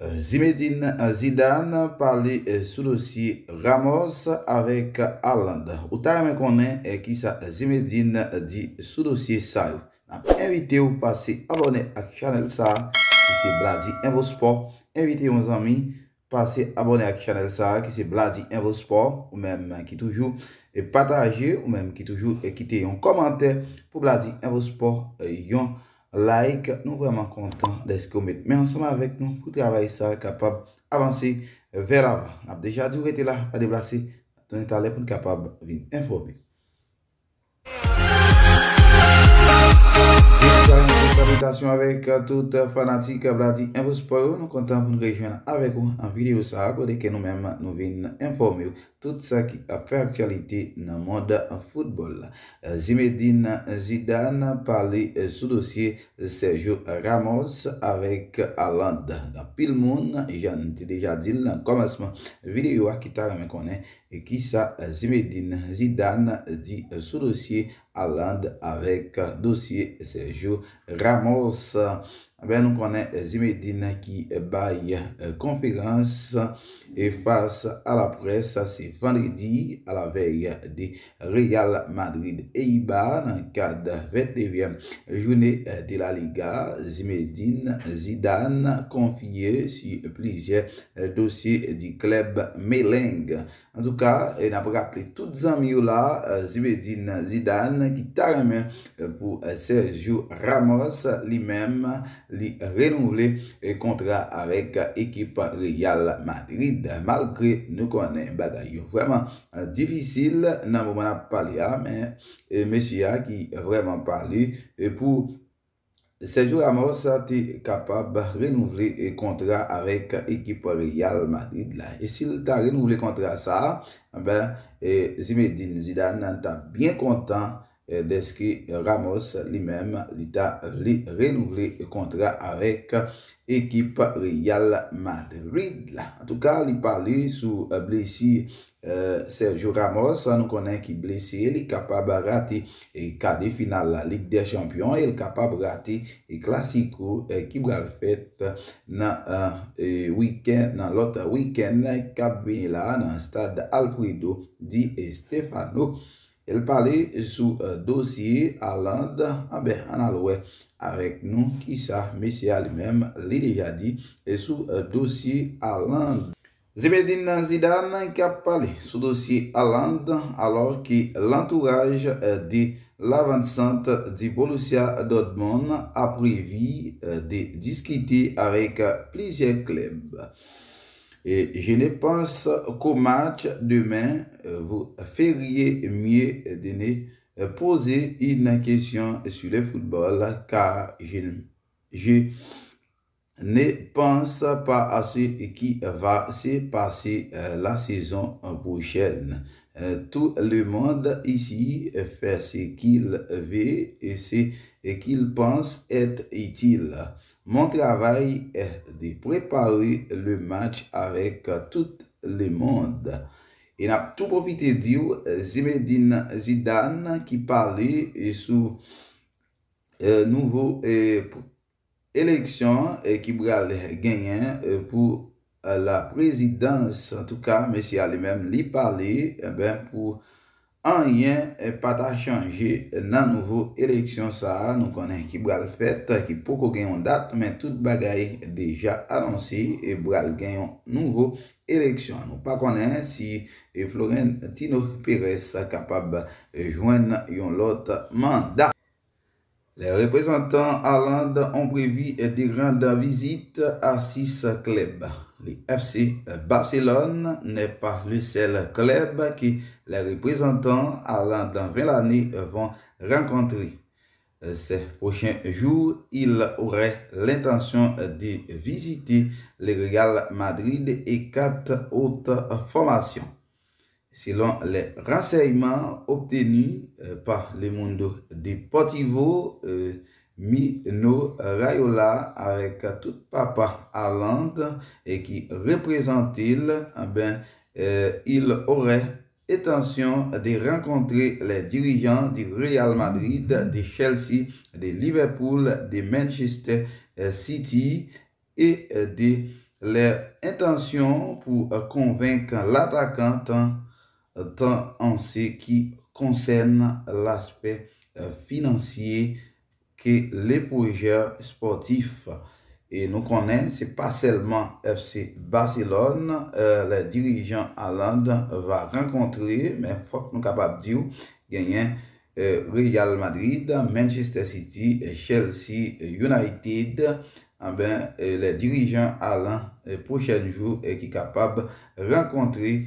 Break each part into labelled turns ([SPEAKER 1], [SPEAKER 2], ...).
[SPEAKER 1] Zimedine Zidane parle euh, sous dossier Ramos avec Haaland. Au ta qu'on konen ki sa Zinedine dit sous dossier sa Invitez-vous, abonné ou à abone ak chanel sa. qui se bladi Invitez vos amis, zami à abone ak chanel sa. qui c'est bladi Invosport. Ou euh, qui toujours et euh, pataje. Ou qui toujours et quitter un commentaire pour bladi Invosport yon like. Nous vraiment contents de ce Mais ensemble avec nous, pour travailler ça, capable avancer vers avant, déjà dû rester là, pas déplacer. ton est allé pour capable d'informer. Salve a euh, tous, euh, fanatik, abladi euh, en vous support Nous comptons vous nous rejoins avec un vidéo Saabou de que nous même nous vienne informer Tout ça qui a fait actualité Na mode football Je me dis, je donne Parler sur dossier Sergio Ramos Avec Alain Dampilmon Je l'ai déjà dit En commencement vidéo Je me dis, je donne Parler sur dossier Alain Dampilmon vamos Nou konen eh, Zimedine ki eh, bay eh, konferans e fase a la pres se vendredi a la vey de Real Madrid Eibar an kade 29 jouni de la Liga Zimedine Zidane konfye si plije dosye di kleb Meleng An tou ka, e nan pou kaple tout zanmi ou la Zimedine Zidane ki tarme pou Sergio Ramos li menm li renouveli e kontra avèk ekipa Real Madrid. Malkre nou konen bagay yo vwèman divisil nan mouman ap palya men e mèchia ki vwèman pali e pou Sejur Amor sa ti kapab renouveli kontra avèk ekipa Real Madrid. Si ta renouveli kontra sa, zi me din zida nan ta bien kontan Eh, Deskri Ramos li menm li ta li renouvli kontra arek ekip Real Madrid la. An tou ka li pali sou eh, blesi eh, Sergio Ramos. An nou konen ki blesi li kapab rati kade final la Ligue des Champions. Li kapab rati klasiko ki bral fèt nan lota wikend. Kap veni la nan stad Alfredo Di Stefano. El pale sou euh, dosye alande, anbe an alwe, arek nou kisa mesye alimem lide yadi e sou euh, dosye alande. Ze bedin nan zida nan kap pale sou dosye alande, alor ki lantouraj euh, de la vantisante di Bolusia Dodmon a privi de diskite arek plesye kleb. Et je ne pense qu'au match demain, euh, vous feriez mieux de ne euh, poser une question sur le football car je, ne pense pas à ce qui va se passer euh, la saison prochaine. Tout le monde ici fait ce qu'il veut et ce qu'il pense être utile. Mon travail est de préparer le match avec tout le monde. Et n'a tout profité de Zimedine Zidane qui parlait sur euh, nouveau euh, élection et qui aller gagner euh, pour euh, la présidence. En tout cas, monsieur lui-même lui parlait eh ben, pour Anyen pata chanje nan nouvo eleksyon sa, nou konen ki bral fet ki poko genyon dat men tout bagay deja alansi e bral genyon nouvo eleksyon. Nou pa konen si Florentino Perez kapab jwen yon lot mandat. Les représentants Haaland ont prévu de rendre visite à six clubs. Le FC Barcelone n'est pas le seul club que les représentants en dans années vont rencontrer. Ces prochains jours, ils auraient l'intention de visiter le Real Madrid et quatre autres formations. Selon les renseignements obtenus euh, par Le Mundo Deportivo, euh, Mino Raiola avec tout papa à et qui représente-t-il, eh euh, il aurait intention de rencontrer les dirigeants du Real Madrid, de Chelsea, de Liverpool, de Manchester City et de leur intention pour convaincre l'attaquant tant en ce qui concerne l'aspect euh, financier que les projets sportifs. Et nous connaissons, c'est pas seulement FC Barcelone, euh, les dirigeants Allende va rencontrer, mais faut que nous capables de gagner euh, Real Madrid, Manchester City, Chelsea, United, eh ben, les dirigeants Hollande, les prochains jours, qui capable de rencontrer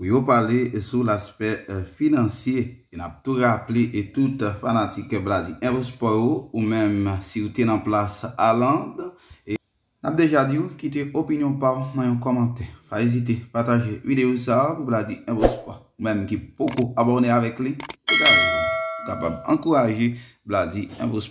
[SPEAKER 1] Ou yo pale sou l'aspect euh, financier. Yon ap tou rappele et tout euh, fanatique bladi en vos poro. Ou menm euh, si ou ten en place alande. E ap deja di ou ki te opinyon pa ou mayon komante. Fa ezite pataje videyo sa ou bladi en vos poro. Ou menm ki pokou abone avek li. Ou kapab ankouraje bladi en vos poro.